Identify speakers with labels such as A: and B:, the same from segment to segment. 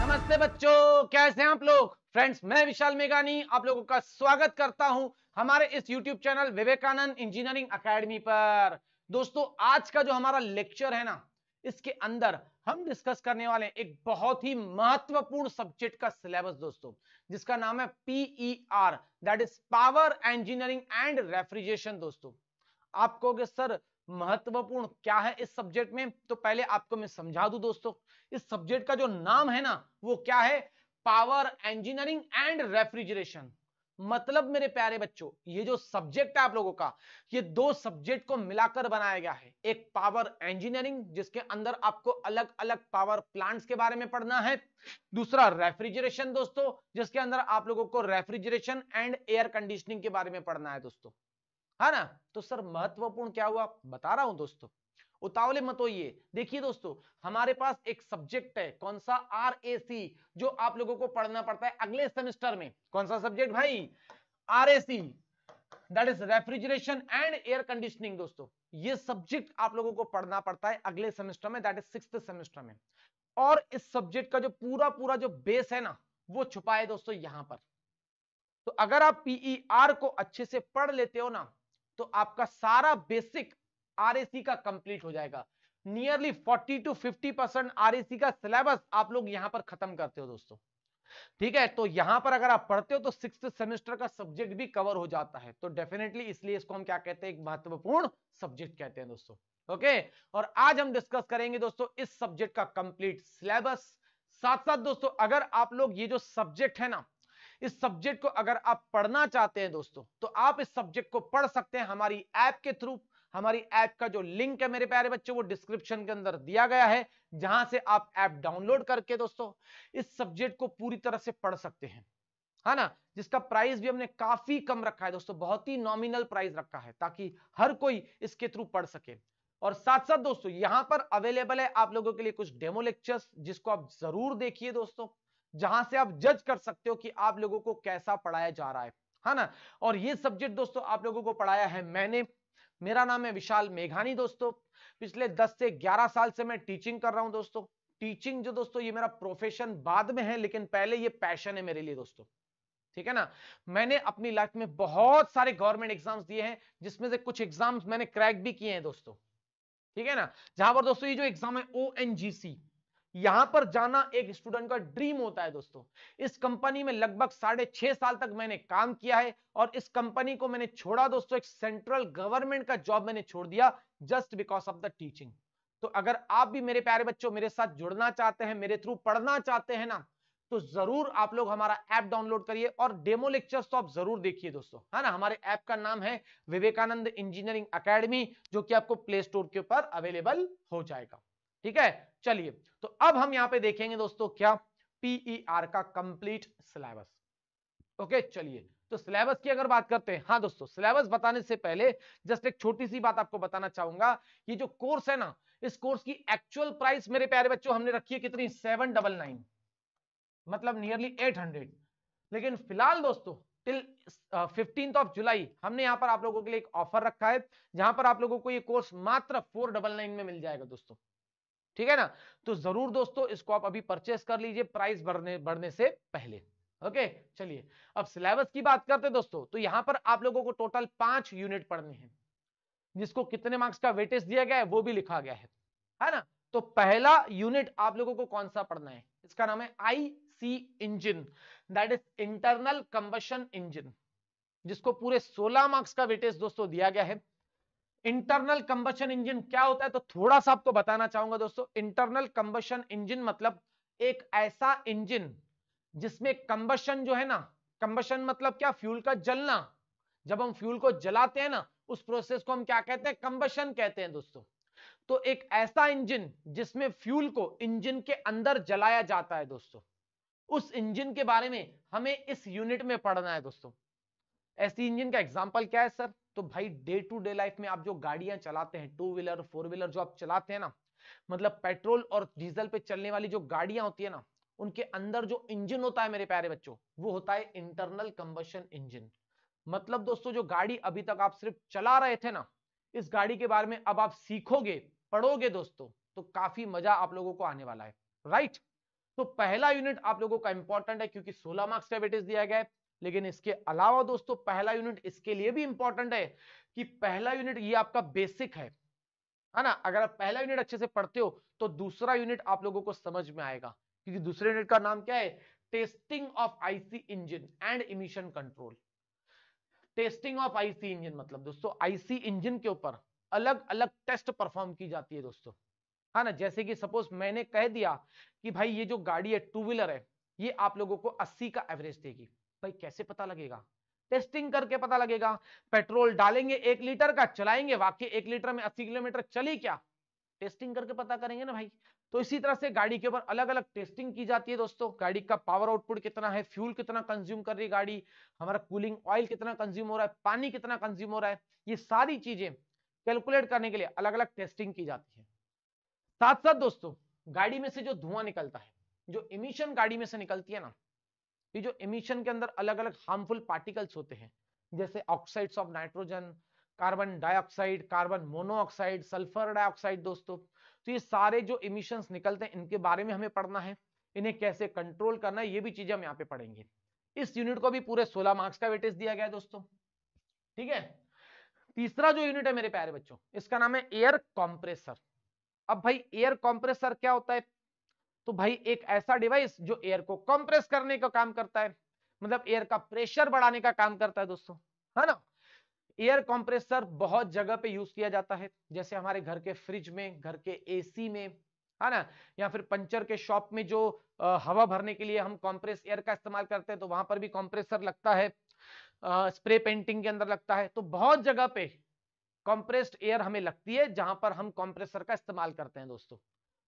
A: नमस्ते बच्चों कैसे हैं आप लोग फ्रेंड्स मैं विशाल मेघानी आप लोगों का स्वागत करता हूं हमारे इस YouTube channel Vivekanand engineering academy पर दोस्तों आज का जो हमारा लेक्चर है ना इसके अंदर हम डिस्कस करने वाले हैं एक बहुत ही महत्वपूर्ण सब्जेक्ट का सिलेबस दोस्तों जिसका नाम है P E R that is power engineering and refrigeration दोस्तों आप कहोगे सर महत्वपूर्ण क्या है इस सब्जेक्ट में तो पहले आपको मैं समझा दू दोस्तों इस सब्जेक्ट का जो नाम है ना वो क्या है पावर इंजीनियरिंग एंड रेफ्रिजरेशन मतलब मेरे प्यारे बच्चों ये जो सब्जेक्ट है आप लोगों का ये दो सब्जेक्ट को मिलाकर बनाया गया है एक पावर इंजीनियरिंग जिसके अंदर आपको अलग अलग पावर प्लांट्स के बारे में पढ़ना है दूसरा रेफ्रिजरेशन दोस्तों जिसके अंदर आप लोगों को रेफ्रिजरेशन एंड एयर कंडीशनिंग के बारे में पढ़ना है दोस्तों है हाँ ना तो सर महत्वपूर्ण क्या हुआ बता रहा हूं दोस्तों उतावले मत होइए देखिए दोस्तों हमारे पास एक सब्जेक्ट है कौन सा आर ए सी जो आप लोगों को पढ़ना पड़ता है अगले सेमेस्टर में कौन सा सब्जेक्ट भाई R A C that is refrigeration and air conditioning दोस्तों ये सब्जेक्ट आप लोगों को पढ़ना पड़ता है अगले सेमेस्टर में दैट इज सिक्स सेमेस्टर में और इस सब्जेक्ट का जो पूरा पूरा जो बेस है ना वो छुपा है दोस्तों यहां पर तो अगर आप पीई आर e को अच्छे से पढ़ लेते हो ना तो आपका सारा बेसिक आर का कंप्लीट हो जाएगा नियरली 40 टू 50 परसेंट आर का सिलेबस आप लोग यहां पर खत्म करते हो दोस्तों ठीक है तो यहां पर अगर आप पढ़ते हो तो सिक्स सेमेस्टर का सब्जेक्ट भी कवर हो जाता है तो डेफिनेटली इसलिए इसको हम क्या कहते हैं एक महत्वपूर्ण सब्जेक्ट कहते हैं दोस्तों ओके और आज हम डिस्कस करेंगे दोस्तों इस सब्जेक्ट का कंप्लीट सिलेबस साथ साथ दोस्तों अगर आप लोग ये जो सब्जेक्ट है ना इस सब्जेक्ट को अगर आप पढ़ना चाहते हैं दोस्तों तो आप इस सब्जेक्ट को पढ़ सकते हैं हमारी ऐप के थ्रू हमारी ऐप का जो लिंक है मेरे प्यारे बच्चों वो डिस्क्रिप्शन के अंदर दिया गया है जहां से आप ऐप डाउनलोड करके दोस्तों इस सब्जेक्ट को पूरी तरह से पढ़ सकते हैं है हाँ ना जिसका प्राइस भी हमने काफी कम रखा है दोस्तों बहुत ही नॉमिनल प्राइस रखा है ताकि हर कोई इसके थ्रू पढ़ सके और साथ साथ दोस्तों यहां पर अवेलेबल है आप लोगों के लिए कुछ डेमो लेक्चर्स जिसको आप जरूर देखिए दोस्तों जहां से आप जज कर सकते हो कि आप लोगों को कैसा पढ़ाया जा रहा है है हाँ ना और ये सब्जेक्ट दोस्तों आप लोगों को पढ़ाया है मैंने मेरा नाम है विशाल मेघानी दोस्तों पिछले 10 से 11 साल से मैं टीचिंग कर रहा हूं दोस्तों टीचिंग जो दोस्तों ये मेरा प्रोफेशन बाद में है लेकिन पहले ये पैशन है मेरे लिए दोस्तों ठीक है ना मैंने अपनी लाइफ में बहुत सारे गवर्नमेंट एग्जाम्स दिए हैं जिसमें से कुछ एग्जाम्स मैंने क्रैक भी किए हैं दोस्तों ठीक है ना जहां पर दोस्तों ये जो एग्जाम है ओ यहां पर जाना एक स्टूडेंट का ड्रीम होता है दोस्तों इस कंपनी में लगभग साढ़े छह साल तक मैंने काम किया है और इस कंपनी को मैंने छोड़ा दोस्तों एक सेंट्रल गवर्नमेंट का जॉब मैंने छोड़ दिया just because of the teaching तो अगर आप भी मेरे प्यारे बच्चों मेरे साथ जुड़ना चाहते हैं मेरे थ्रू पढ़ना चाहते हैं ना तो जरूर आप लोग हमारा ऐप डाउनलोड करिए और डेमो लेक्चर्स तो आप जरूर देखिए दोस्तों है हाँ ना हमारे ऐप का नाम है विवेकानंद इंजीनियरिंग अकेडमी जो कि आपको प्ले स्टोर के ऊपर अवेलेबल हो जाएगा ठीक है चलिए तो अब हम यहां पे देखेंगे दोस्तों क्या पीईआर e का कंप्लीट सिलेबस ओके चलिए तो सिलेबस की अगर बात करते हैं हाँ दोस्तों सिलेबस बताने से पहले जस्ट एक छोटी सी बात आपको बताना चाहूंगा ये जो कोर्स है ना इस कोर्स की एक्चुअल प्राइस मेरे प्यारे बच्चों हमने रखी है कितनी सेवन डबल नाइन मतलब नियरली एट हंड्रेड लेकिन फिलहाल दोस्तों टिल फिफ्टींथ ऑफ जुलाई हमने यहाँ पर आप लोगों के लिए एक ऑफर रखा है जहां पर आप लोगों को ये कोर्स मात्र फोर डबल नाइन में मिल जाएगा दोस्तों ठीक है ना तो जरूर दोस्तों इसको आप अभी परचेस कर लीजिए प्राइस बढ़ने बढ़ने से पहले ओके चलिए अब सिलेबस की बात करते हैं दोस्तों तो यहां पर आप लोगों को टोटल पांच यूनिट पढ़ने हैं जिसको कितने मार्क्स का वेटेज दिया गया है वो भी लिखा गया है है ना तो पहला यूनिट आप लोगों को कौन सा पढ़ना है इसका नाम है I C engine that is internal combustion engine जिसको पूरे 16 मार्क्स का वेटेज दोस्तों दिया गया है इंटरनल कंबशन इंजन क्या होता है तो थोड़ा सा आपको बताना चाहूंगा दोस्तों इंटरनल कंबशन इंजन मतलब एक ऐसा इंजन जिसमें कंबशन जो है ना कंबशन मतलब क्या फ्यूल का जलना जब हम फ्यूल को जलाते हैं ना उस प्रोसेस को हम क्या कहते हैं कंबशन कहते हैं दोस्तों तो एक ऐसा इंजन जिसमें फ्यूल को इंजन के अंदर जलाया जाता है दोस्तों उस इंजन के बारे में हमें इस यूनिट में पढ़ना है दोस्तों एसी इंजन का एग्जाम्पल क्या है सर तो भाई डे टू डे लाइफ में आप जो गाड़ियां चलाते हैं टू व्हीलर फोर व्हीलर जो आप चलाते हैं ना मतलब पेट्रोल और डीजल पे चलने वाली जो गाड़ियां होती है ना उनके अंदर जो इंजन होता है मेरे प्यारे बच्चों वो होता है इंटरनल कंबशन इंजन मतलब दोस्तों जो गाड़ी अभी तक आप सिर्फ चला रहे थे ना इस गाड़ी के बारे में अब आप सीखोगे पढ़ोगे दोस्तों तो काफी मजा आप लोगों को आने वाला है राइट तो पहला यूनिट आप लोगों का इंपॉर्टेंट है क्योंकि 16 मार्क्स का वेटेज दिया गया है लेकिन इसके अलावा दोस्तों पहला यूनिट इसके लिए भी इंपॉर्टेंट है कि पहला यूनिट ये आपका बेसिक है है ना अगर आप पहला यूनिट अच्छे से पढ़ते हो तो दूसरा यूनिट आप लोगों को समझ में आएगा क्योंकि दूसरे यूनिट का नाम क्या है testing of IC engine and emission control testing of IC engine मतलब दोस्तों आईसी इंजन के ऊपर अलग अलग टेस्ट परफॉर्म की जाती है दोस्तों है ना जैसे कि सपोज मैंने कह दिया कि भाई ये जो गाड़ी है टू व्हीलर है ये आप लोगों को 80 का एवरेज देगी भाई कैसे पता लगेगा टेस्टिंग करके पता लगेगा पेट्रोल डालेंगे एक लीटर का चलाएंगे वाकई एक लीटर में अस्सी किलोमीटर चली क्या टेस्टिंग करके पता करेंगे ना भाई तो इसी तरह से गाड़ी के ऊपर अलग अलग टेस्टिंग की जाती है दोस्तों गाड़ी का पावर आउटपुट कितना है फ्यूल कितना कंज्यूम कर रही है गाड़ी हमारा कूलिंग ऑयल कितना कंज्यूम हो रहा है पानी कितना कंज्यूम हो रहा है ये सारी चीजें कैलकुलेट करने के लिए अलग अलग टेस्टिंग की जाती है साथ साथ दोस्तों गाड़ी में से जो धुआं निकलता है जो इमिशन गाड़ी में से निकलती है ना ये जो इमिशन के अंदर अलग अलग हार्मफुल पार्टिकल्स होते हैं जैसे oxides of nitrogen carbon dioxide carbon monoxide sulphur dioxide दोस्तों तो ये सारे जो इमिशंस निकलते हैं इनके बारे में हमें पढ़ना है इन्हें कैसे कंट्रोल करना है ये भी चीजें हम यहाँ पे पढ़ेंगे इस यूनिट को भी पूरे 16 मार्क्स का वेटेज दिया गया है दोस्तों ठीक है तीसरा जो यूनिट है मेरे प्यारे बच्चों इसका नाम है एयर कॉम्प्रेसर अब भाई एयर कॉम्प्रेसर क्या होता है तो भाई एक ऐसा डिवाइस जो एयर को कंप्रेस करने का काम करता है मतलब एयर का प्रेशर बढ़ाने का काम करता है दोस्तों है ना एयर कंप्रेसर बहुत जगह पे यूज किया जाता है जैसे हमारे घर के फ्रिज में घर के एसी में है ना या फिर पंचर के शॉप में जो हवा भरने के लिए हम कॉम्प्रेस एयर का इस्तेमाल करते हैं तो वहां पर भी कॉम्प्रेसर लगता है स्प्रे पेंटिंग के अंदर लगता है तो बहुत जगह पे कंप्रेस्ड एयर हमें लगती है जहां पर हम कंप्रेसर का इस्तेमाल करते हैं दोस्तों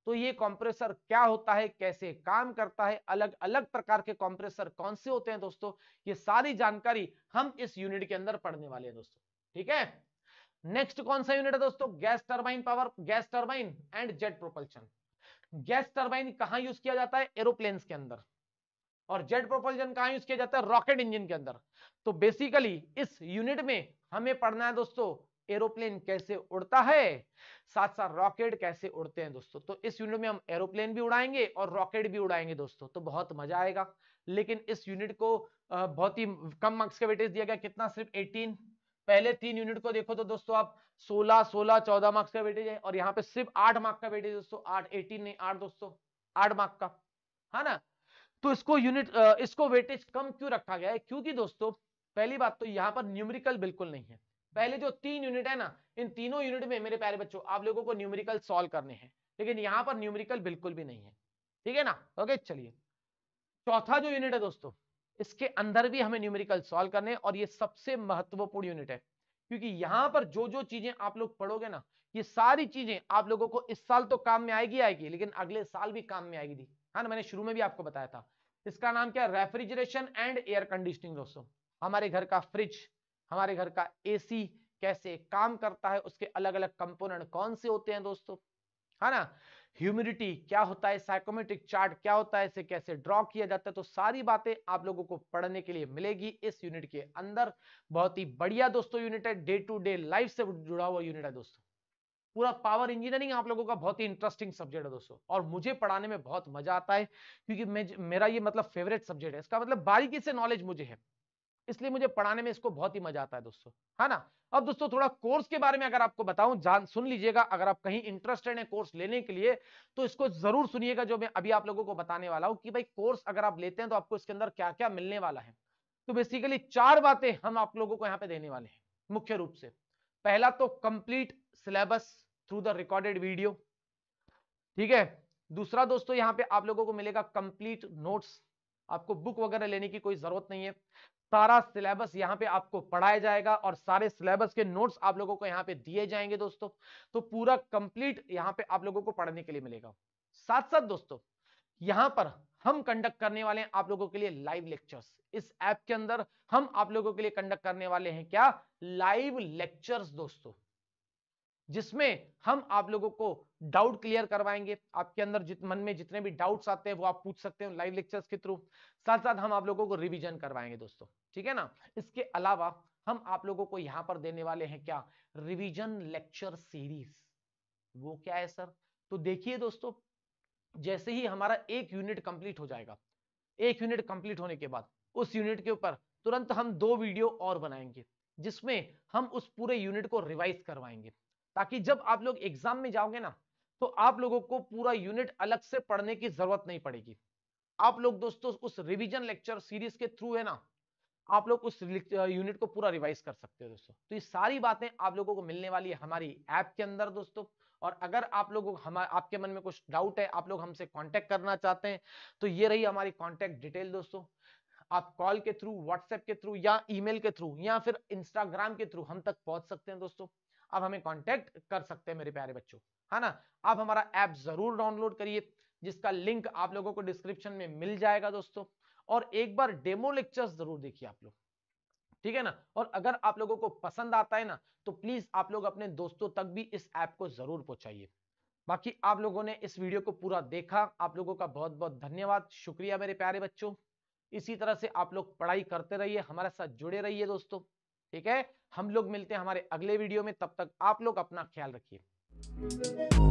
A: तो ये कंप्रेसर क्या होता है कैसे काम करता है अलग अलग प्रकार के कॉम्प्रेसर कौन से होते हैं दोस्तों ये सारी जानकारी हम इस यूनिट के अंदर पढ़ने वाले हैं दोस्तों ठीक है नेक्स्ट कौन सा यूनिट है दोस्तों gas turbine power gas turbine and jet propulsion gas turbine कहा यूज किया जाता है एरोप्लेन के अंदर और जेट प्रोपल्शन कहा यूज किया जाता है रॉकेट इंजन के अंदर तो बेसिकली इस यूनिट में हमें पढ़ना है दोस्तों एरोप्लेन कैसे उड़ता है साथ साथ रॉकेट कैसे उड़ते हैं दोस्तों तो इस यूनिट में हम एरोप्लेन भी उड़ाएंगे और रॉकेट भी उड़ाएंगे दोस्तों तो बहुत मजा आएगा लेकिन इस यूनिट को बहुत ही कम मार्क्स का वेटेज दिया गया कितना सिर्फ 18 पहले तीन यूनिट को देखो तो दोस्तों आप 16 16 14 मार्क्स का वेटेज है और यहाँ पे सिर्फ आठ मार्क्स का वेटेज दोस्तों आठ एटीन नहीं आठ दोस्तों आठ मार्क्स का है ना तो इसको यूनिट इसको वेटेज कम क्यों रखा गया है क्योंकि दोस्तों पहली बात तो यहाँ पर न्यूमरिकल बिल्कुल नहीं है पहले जो तीन यूनिट है ना इन तीनों यूनिट में मेरे प्यारे बच्चों आप लोगों को न्यूमेरिकल सॉल्व करने हैं लेकिन यहाँ पर न्यूमेरिकल बिल्कुल भी नहीं है ठीक है ना ओके चलिए चौथा जो यूनिट है दोस्तों इसके अंदर भी हमें न्यूमेरिकल सॉल्व करने और ये सबसे महत्वपूर्ण यूनिट है क्योंकि यहाँ पर जो जो चीजें आप लोग पढ़ोगे ना ये सारी चीजें आप लोगों को इस साल तो काम में आएगी आएगी लेकिन अगले साल भी काम में आएगी थी हाँ ना मैंने शुरू में भी आपको बताया था इसका नाम क्या रेफ्रिजरेशन एंड एयर कंडीशनिंग दोस्तों हमारे घर का फ्रिज हमारे घर का एसी कैसे काम करता है उसके अलग अलग कंपोनेंट कौन से होते हैं दोस्तों है ना ह्यूमिडिटी क्या होता है साइकोमेट्रिक चार्ट क्या होता है इसे कैसे ड्रॉ किया जाता है तो सारी बातें आप लोगों को पढ़ने के लिए मिलेगी इस यूनिट के अंदर बहुत ही बढ़िया दोस्तों यूनिट है डे टू डे लाइफ से जुड़ा हुआ यूनिट है दोस्तों पूरा पावर इंजीनियरिंग आप लोगों का बहुत ही इंटरेस्टिंग सब्जेक्ट है दोस्तों और मुझे पढ़ाने में बहुत मजा आता है क्योंकि मेरा ये मतलब फेवरेट सब्जेक्ट है इसका मतलब बारीकी से नॉलेज मुझे है इसलिए मुझे पढ़ाने में इसको बहुत ही मजा आता है दोस्तों है हाँ ना अब दोस्तों थोड़ा कोर्स के बारे में अगर आपको बताऊं जान सुन लीजिएगा अगर आप कहीं इंटरेस्टेड हैं कोर्स लेने के लिए तो इसको जरूर सुनिएगा जो मैं अभी आप लोगों को बताने वाला हूं कि भाई कोर्स अगर आप लेते हैं तो आपको इसके अंदर क्या क्या मिलने वाला है तो बेसिकली चार बातें हम आप लोगों को यहाँ पे देने वाले हैं मुख्य रूप से पहला तो complete syllabus through the recorded video ठीक है दूसरा दोस्तों यहाँ पे आप लोगों को मिलेगा कंप्लीट नोट्स आपको बुक वगैरह लेने की कोई जरूरत नहीं है सारा सिलेबस यहाँ पे आपको पढ़ाया जाएगा और सारे सिलेबस के नोट्स आप लोगों को यहाँ पे दिए जाएंगे दोस्तों तो पूरा कंप्लीट यहाँ पे आप लोगों को पढ़ने के लिए मिलेगा साथ साथ दोस्तों यहाँ पर हम कंडक्ट करने वाले हैं आप लोगों के लिए लाइव लेक्चर्स इस ऐप के अंदर हम आप लोगों के लिए कंडक्ट करने वाले हैं क्या लाइव लेक्चर्स दोस्तों जिसमें हम आप लोगों को डाउट क्लियर करवाएंगे आपके अंदर जित मन में जितने भी डाउट्स आते हैं वो आप पूछ सकते हो लाइव लेक्चर्स के थ्रू साथ साथ हम आप लोगों को रिवीजन करवाएंगे दोस्तों ठीक है ना इसके अलावा हम आप लोगों को यहाँ पर देने वाले हैं क्या रिवीजन लेक्चर सीरीज वो क्या है सर तो देखिए दोस्तों जैसे ही हमारा एक यूनिट कंप्लीट हो जाएगा एक यूनिट कंप्लीट होने के बाद उस यूनिट के ऊपर तुरंत हम दो वीडियो और बनाएंगे जिसमें हम उस पूरे यूनिट को रिवाइज करवाएंगे ताकि जब आप लोग एग्जाम में जाओगे ना तो आप लोगों को पूरा यूनिट अलग से पढ़ने की जरूरत नहीं पड़ेगी आप लोग दोस्तों उस रिवीजन लेक्चर सीरीज के थ्रू है ना आप लोग उस यूनिट को पूरा रिवाइज कर सकते हो दोस्तों तो ये सारी बातें आप लोगों को मिलने वाली है हमारी ऐप के अंदर दोस्तों और अगर आप लोगों हम आपके मन में कुछ डाउट है आप लोग हमसे कांटेक्ट करना चाहते हैं तो ये रही हमारी कांटेक्ट डिटेल दोस्तों आप कॉल के थ्रू व्हाट्सएप के थ्रू या ईमेल के थ्रू या फिर इंस्टाग्राम के थ्रू हम तक पहुंच सकते हैं दोस्तों अब हमें कॉन्टेक्ट कर सकते हैं मेरे प्यारे बच्चों है ना आप हमारा ऐप जरूर डाउनलोड करिए जिसका लिंक आप लोगों को डिस्क्रिप्शन में मिल जाएगा दोस्तों और एक बार डेमो लेक्चर जरूर देखिए आप लोग ठीक है ना और अगर आप लोगों को पसंद आता है ना तो प्लीज आप लोग अपने दोस्तों तक भी इस ऐप को जरूर पहुंचाइए बाकी आप लोगों ने इस वीडियो को पूरा देखा आप लोगों का बहुत बहुत धन्यवाद शुक्रिया मेरे प्यारे बच्चों इसी तरह से आप लोग पढ़ाई करते रहिए हमारे साथ जुड़े रहिए दोस्तों ठीक है हम लोग मिलते हैं हमारे अगले वीडियो में तब तक आप लोग अपना ख्याल रखिए